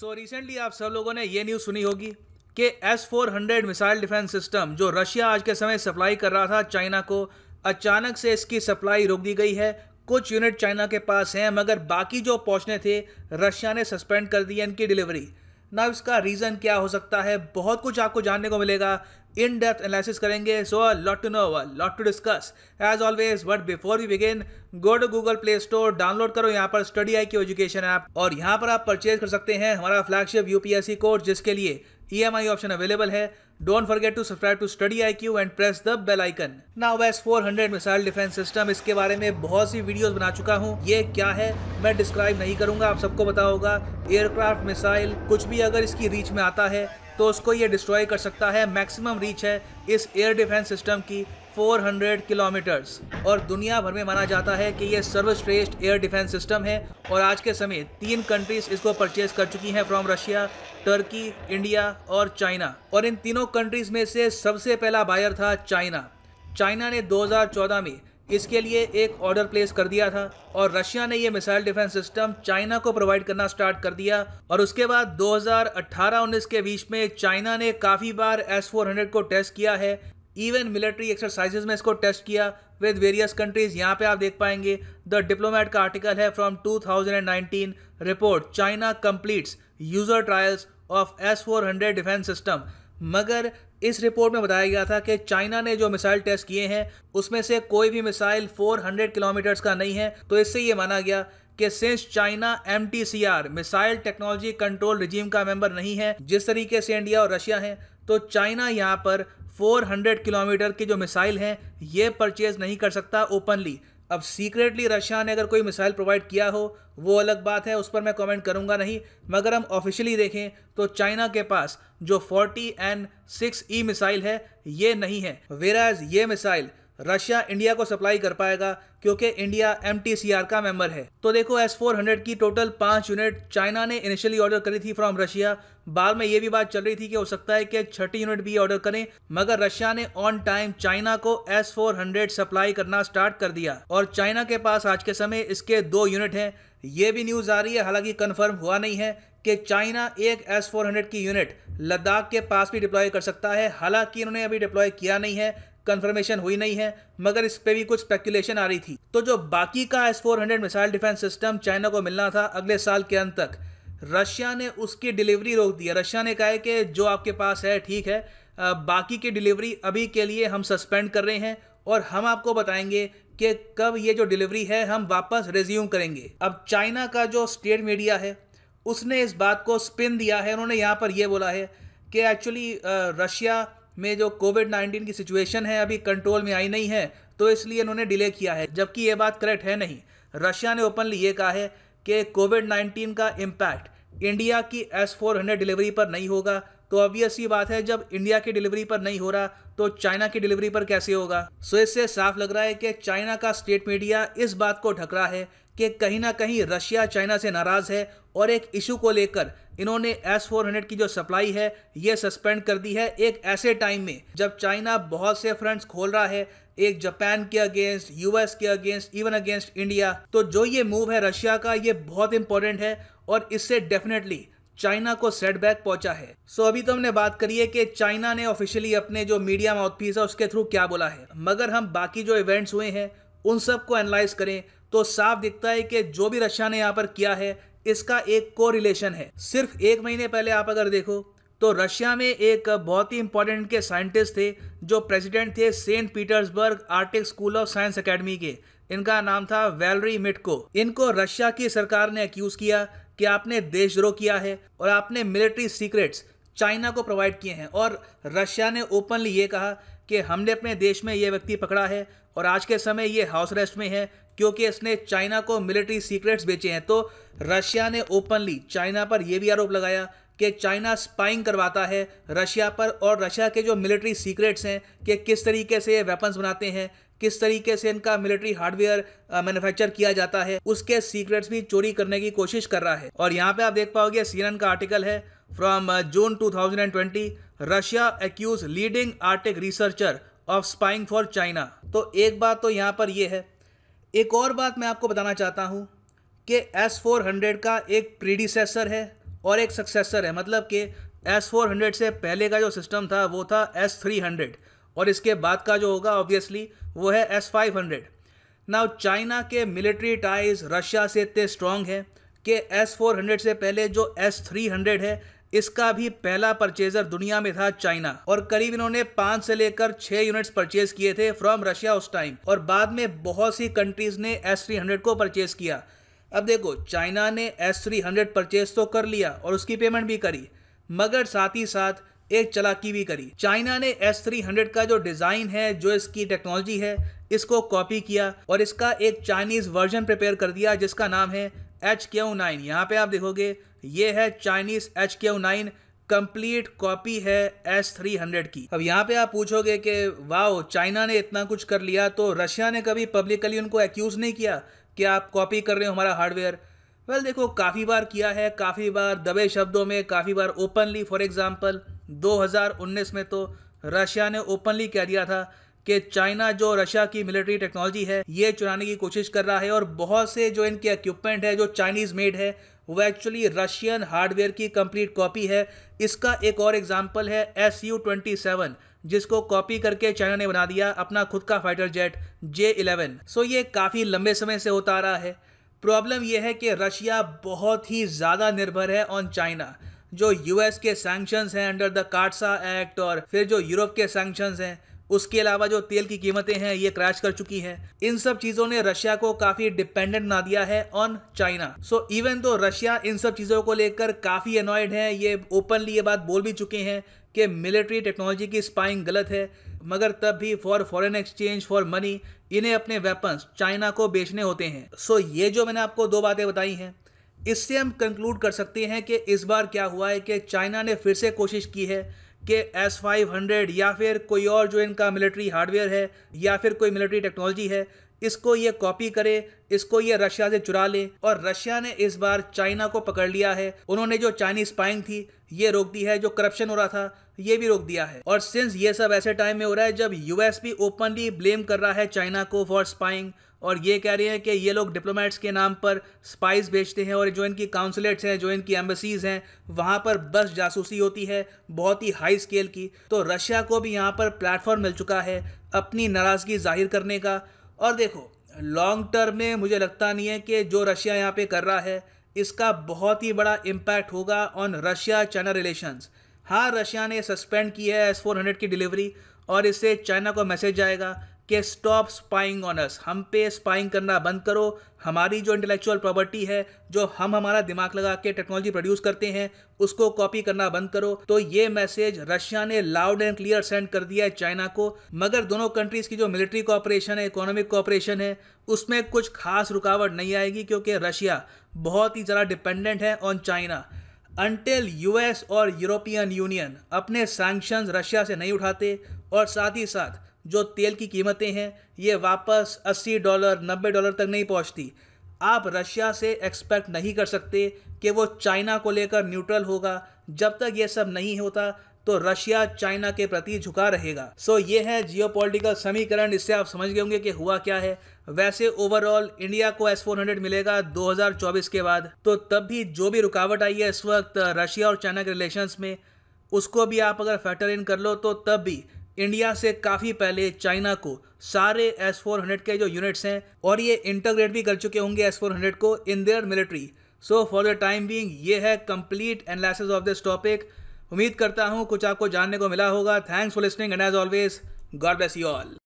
सो so, recently आप सब लोगों ने ये न्यूज़ सुनी होगी कि S four hundred missile defence system जो रशिया आज के समय सप्लाई कर रहा था चाइना को अचानक से इसकी सप्लाई रोक दी गई है कुछ यूनिट चाइना के पास हैं मगर बाकी जो पहुंचने थे रशिया ने सस्पेंड कर दिया इनकी डिलीवरी ना इसका रीज़न क्या हो सकता है बहुत कुछ आपको जानने को मिलेगा इन डेप्थ एनालिसिस करेंगे so lot to know lot to discuss as always but before we begin go to Google Play Store download करो यहाँ पर स्टडी आई की एजुकेशन ऐप और यहाँ पर आप परचेज कर सकते हैं हमारा फ्लैगशिप यूपीएससी कोर्स जिसके लिए EMI ऑप्शन अवेलेबल है don't Don't forget to subscribe to Study IQ and press the bell icon. Now as 400 missile defence system इसके बारे में बहुत सी वीडियोस बना चुका हूँ ये क्या है मैं डिस्क्राइब नहीं करूंगा आप सबको पता होगा एयरक्राफ्ट मिसाइल कुछ भी अगर इसकी रीच में आता है तो उसको ये डिस्ट्रॉय कर सकता है मैक्सिमम रीच है इस एयर डिफेंस सिस्टम की 400 किलोमीटर्स और दुनिया भर में माना जाता है कि ये सर्वश्रेष्ठ एयर डिफेंस सिस्टम है और आज के समय तीन कंट्रीज इसको परचेज कर चुकी हैं फ्रॉम रशिया टर्की इंडिया और चाइना और इन तीनों कंट्रीज में से सबसे पहला बायर था चाइना चाइना ने 2014 में इसके लिए एक ऑर्डर प्लेस कर दिया था और रशिया ने यह मिसाइल डिफेंस सिस्टम चाइना को प्रोवाइड करना स्टार्ट कर दिया और उसके बाद 2018-19 के बीच में चाइना ने काफ़ी बार एस फोर को टेस्ट किया है इवन मिलिट्री एक्सरसाइजेज में इसको टेस्ट किया विद वेरियस कंट्रीज यहाँ पे आप देख पाएंगे द डिप्लोमैट का आर्टिकल है from 2019 report China completes user trials of S four hundred defence system मगर इस रिपोर्ट में बताया गया था कि चाइना ने जो मिसाइल टेस्ट किए हैं उसमें से कोई भी मिसाइल 400 किलोमीटर्स का नहीं है तो इससे ये माना गया कि since China M missile technology control regime का मेंबर नहीं है जिस तरीके से इंडिया और रशिया है तो चाइना यहाँ पर 400 किलोमीटर की जो मिसाइल हैं ये परचेज नहीं कर सकता ओपनली अब सीक्रेटली रशिया ने अगर कोई मिसाइल प्रोवाइड किया हो वो अलग बात है उस पर मैं कमेंट करूंगा नहीं मगर हम ऑफिशियली देखें तो चाइना के पास जो 40 एन सिक्स ई मिसाइल है ये नहीं है वेराज ये मिसाइल रशिया इंडिया को सप्लाई कर पाएगा क्योंकि इंडिया एम का मेंबर है तो देखो एस फोर हंड्रेड की टोटल पांच यूनिट चाइना ने इनिशियली ऑर्डर करी थी फ्रॉम रशिया बाद में यह भी बात चल रही थी कि हो सकता है कि छठी यूनिट भी ऑर्डर करें मगर रशिया ने ऑन टाइम चाइना को एस फोर हंड्रेड सप्लाई करना स्टार्ट कर दिया और चाइना के पास आज के समय इसके दो यूनिट हैं ये भी न्यूज़ आ रही है हालांकि कन्फर्म हुआ नहीं है कि चाइना एक एस फोर हंड्रेड की यूनिट लद्दाख के पास भी डिप्लॉय कर सकता है हालांकि इन्होंने अभी डिप्लॉय किया नहीं है कंफर्मेशन हुई नहीं है मगर इस पे भी कुछ स्पेकुलेशन आ रही थी तो जो बाकी का S four hundred missile defence system China को मिलना था अगले साल के अंत तक रशिया ने उसकी डिलीवरी रोक दी है रशिया ने कहा है कि जो आपके पास है ठीक है बाकी की डिलीवरी अभी के लिए हम सस्पेंड कर रहे हैं और हम आपको बताएंगे कि कब ये जो डिलीवरी है हम वापस रिज्यूम करेंगे अब चाइना का जो स्टेट मीडिया है उसने इस बात को स्पिन दिया है उन्होंने यहाँ पर यह बोला है कि एक्चुअली रशिया में जो कोविड नाइन्टीन की सिचुएशन है अभी कंट्रोल में आई नहीं है तो इसलिए इन्होंने डिले किया है जबकि ये बात करेक्ट है नहीं रशिया ने ओपनली ये कहा है कि कोविड नाइन्टीन का इम्पैक्ट इंडिया की एस फोर हंड्रेड डिलीवरी पर नहीं होगा तो ऑब्वियस ये बात है जब इंडिया की डिलीवरी पर नहीं हो रहा तो चाइना की डिलीवरी पर कैसे होगा सो इससे साफ लग रहा है कि चाइना का स्टेट मीडिया इस बात को ढक रहा है कि कहीं ना कहीं रशिया चाइना से नाराज़ है और एक इशू को लेकर इन्होंने एस फोर हंड्रेड की जो सप्लाई है ये सस्पेंड कर दी है एक ऐसे टाइम में जब चाइना बहुत से फ्रंट्स खोल रहा है एक जापान के अगेंस्ट यूएस के अगेंस्ट इवन अगेंस्ट इंडिया तो जो ये मूव है रशिया का ये बहुत इंपॉर्टेंट है और इससे डेफिनेटली चाइना को सेटबैक पहुंचा है सो अभी तो हमने बात करी है कि चाइना ने ऑफिशियली अपने जो मीडिया माउथपीस है उसके थ्रू क्या बोला है मगर हम बाकी जो इवेंट्स हुए हैं उन सब को एनालाइज करें तो साफ दिखता है कि जो भी रशिया ने यहाँ पर किया है इसका एक को रिलेशन है सिर्फ एक महीने पहले आप अगर देखो तो रशिया में एक बहुत ही इंपॉर्टेंट के साइंटिस्ट थे जो प्रेसिडेंट थे Saint Petersburg Arctic school of science academy के इनका नाम था वैलरी मिटको इनको रशिया की सरकार ने अक्यूज किया कि आपने देशद्रोह किया है और आपने मिलिट्री सीक्रेट्स चाइना को प्रोवाइड किए हैं और रशिया ने ओपनली ये कहा कि हमने अपने देश में ये व्यक्ति पकड़ा है और आज के समय ये हाउस रेस्ट में है क्योंकि इसने चाइना को मिलिट्री सीक्रेट्स बेचे हैं तो रशिया ने ओपनली चाइना पर यह भी आरोप लगाया कि चाइना स्पाइंग करवाता है रशिया पर और रशिया के जो मिलिट्री सीक्रेट्स हैं कि किस तरीके से ये वेपन्स बनाते हैं किस तरीके से इनका मिलिट्री हार्डवेयर मैन्युफैक्चर किया जाता है उसके सीक्रेट्स भी चोरी करने की कोशिश कर रहा है और यहाँ पे आप देख पाओगे सीरन का आर्टिकल है From uh, June 2020, Russia accused leading Arctic researcher of spying for China. तो एक बात तो यहाँ पर यह है एक और बात मैं आपको बताना चाहता हूँ कि एस फोर हंड्रेड का एक प्रीडिसेसर है और एक सक्सेसर है मतलब कि एस फोर हंड्रेड से पहले का जो सिस्टम था वो था एस थ्री हंड्रेड और इसके बाद का जो होगा ऑब्वियसली वो है S five hundred now China के मिलिट्री टाइज रशिया से इतने स्ट्रांग हैं कि एस फोर हंड्रेड से पहले जो एस थ्री हंड्रेड है इसका भी पहला परचेजर दुनिया में था चाइना और करीब इन्होंने पांच से लेकर छह यूनिट्स परचेज किए थे फ्रॉम रशिया उस टाइम और बाद में बहुत सी कंट्रीज ने एस थ्री हंड्रेड को परचेज किया अब देखो चाइना ने एस थ्री हंड्रेड परचेज तो कर लिया और उसकी पेमेंट भी करी मगर साथ ही साथ एक चलाकी भी करी चाइना ने एस थ्री हंड्रेड का जो डिज़ाइन है जो इसकी टेक्नोलॉजी है इसको कॉपी किया और इसका एक चाइनीज़ वर्जन प्रिपेयर कर दिया जिसका नाम है एच क्यू नाइन यहाँ पे आप देखोगे ये है Chinese H Q nine complete copy है एस थ्री हंड्रेड की अब यहाँ पे आप पूछोगे कि वाओ चाइना ने इतना कुछ कर लिया तो रशिया ने कभी पब्लिकली उनको एक्यूज़ नहीं किया कि आप कॉपी कर रहे हो हमारा हार्डवेयर वेल well, देखो काफ़ी बार किया है काफ़ी बार दबे शब्दों में काफ़ी बार ओपनली फॉर एग्ज़ाम्पल 2019 में तो रशिया ने ओपनली कह दिया था कि चाइना जो रशिया की मिलिट्री टेक्नोलॉजी है ये चुराने की कोशिश कर रहा है और बहुत से जो इनके इक्विपमेंट है जो चाइनीज़ मेड है वो एक्चुअली रशियन हार्डवेयर की कंप्लीट कॉपी है इसका एक और एग्जाम्पल है एस यू ट्वेंटी सेवन जिसको कॉपी करके चाइना ने बना दिया अपना खुद का fighter jet J eleven so ये काफ़ी लंबे समय से होता आ रहा है प्रॉब्लम यह है कि रशिया बहुत ही ज़्यादा निर्भर है ऑन चाइना जो यूएस के सैंक्शंस हैं अंडर द कार्सा एक्ट और फिर जो यूरोप के सैंक्शंस हैं उसके अलावा जो तेल की कीमतें हैं ये क्रैश कर चुकी हैं इन सब चीज़ों ने रशिया को काफ़ी डिपेंडेंट बना दिया है ऑन चाइना सो इवन तो रशिया इन सब चीज़ों को लेकर काफ़ी अनॉयड है ये ओपनली ये बात बोल भी चुके हैं कि मिलिट्री टेक्नोलॉजी की स्पाइंग गलत है मगर तब भी for foreign exchange for money इन्हें अपने वेपन्स चाइना को बेचने होते हैं सो so, ये जो मैंने आपको दो बातें बताई हैं इससे हम कंक्लूड कर सकते हैं कि इस बार क्या हुआ है कि चाइना ने फिर से कोशिश की है कि एस फाइव हंड्रेड या फिर कोई और जो इनका मिलिट्री हार्डवेयर है या फिर कोई मिलिट्री टेक्नोलॉजी है इसको ये कॉपी करे इसको ये रशिया से चुरा ले और रशिया ने इस बार चाइना को पकड़ लिया है उन्होंने जो चाइनीज स्पाइंग थी ये रोक दी है जो करप्शन हो रहा था ये भी रोक दिया है और सिंस ये सब ऐसे टाइम में हो रहा है जब यूएस भी ओपनली ब्लेम कर रहा है चाइना को फॉर स्पाइंग और ये कह रही है कि ये लोग डिप्लोमेट्स के नाम पर स्पाइस भेजते हैं और जो इनकी काउंसलेट्स हैं जो इनकी एम्बसीज़ हैं वहाँ पर बस जासूसी होती है बहुत ही हाई स्केल की तो रशिया को भी यहाँ पर प्लेटफॉर्म मिल चुका है अपनी नाराज़गी जाहिर करने का और देखो लॉन्ग टर्म में मुझे लगता नहीं है कि जो रशिया यहाँ पर कर रहा है इसका बहुत ही बड़ा इम्पैक्ट होगा ऑन रशिया चाइना रिलेशंस हाँ रशिया ने सस्पेंड की है एस फोर हंड्रेड की डिलीवरी और इससे चाइना को मैसेज जाएगा कि स्टॉप स्पाइंग ऑन अस हम पे स्पाइंग करना बंद करो हमारी जो इंटेलेक्चुअल प्रॉपर्टी है जो हम हमारा दिमाग लगा के टेक्नोलॉजी प्रोड्यूस करते हैं उसको कॉपी करना बंद करो तो ये मैसेज रशिया ने लाउड एंड क्लियर सेंड कर दिया है चाइना को मगर दोनों कंट्रीज की जो मिलिट्री कॉपरेशन है इकोनॉमिक कॉपरेशन है उसमें कुछ खास रुकावट नहीं आएगी क्योंकि रशिया बहुत ही ज़्यादा डिपेंडेंट है ऑन चाइना अनटिल यूएस और यूरोपियन यूनियन अपने सैंक्शंस रशिया से नहीं उठाते और साथ ही साथ जो तेल की कीमतें हैं ये वापस 80 डॉलर 90 डॉलर तक नहीं पहुंचती आप रशिया से एक्सपेक्ट नहीं कर सकते कि वो चाइना को लेकर न्यूट्रल होगा जब तक ये सब नहीं होता तो रशिया चाइना के प्रति झुका रहेगा सो so, ये है जियो समीकरण इससे आप समझ गए होंगे कि हुआ क्या है वैसे ओवरऑल इंडिया को एस फोर मिलेगा 2024 के बाद तो तब भी जो भी रुकावट आई है इस वक्त रशिया और चाइना के रिलेशंस में उसको भी आप अगर फैक्टर इन कर लो तो तब भी इंडिया से काफ़ी पहले चाइना को सारे एस फोर हंड्रेड के जो यूनिट्स हैं और ये इंटरग्रेट भी कर चुके होंगे एस फोर हंड्रेड को in their military so for the time being ये है complete analysis of this topic उम्मीद करता हूँ कुछ आपको जानने को मिला होगा thanks for listening and as always God bless you all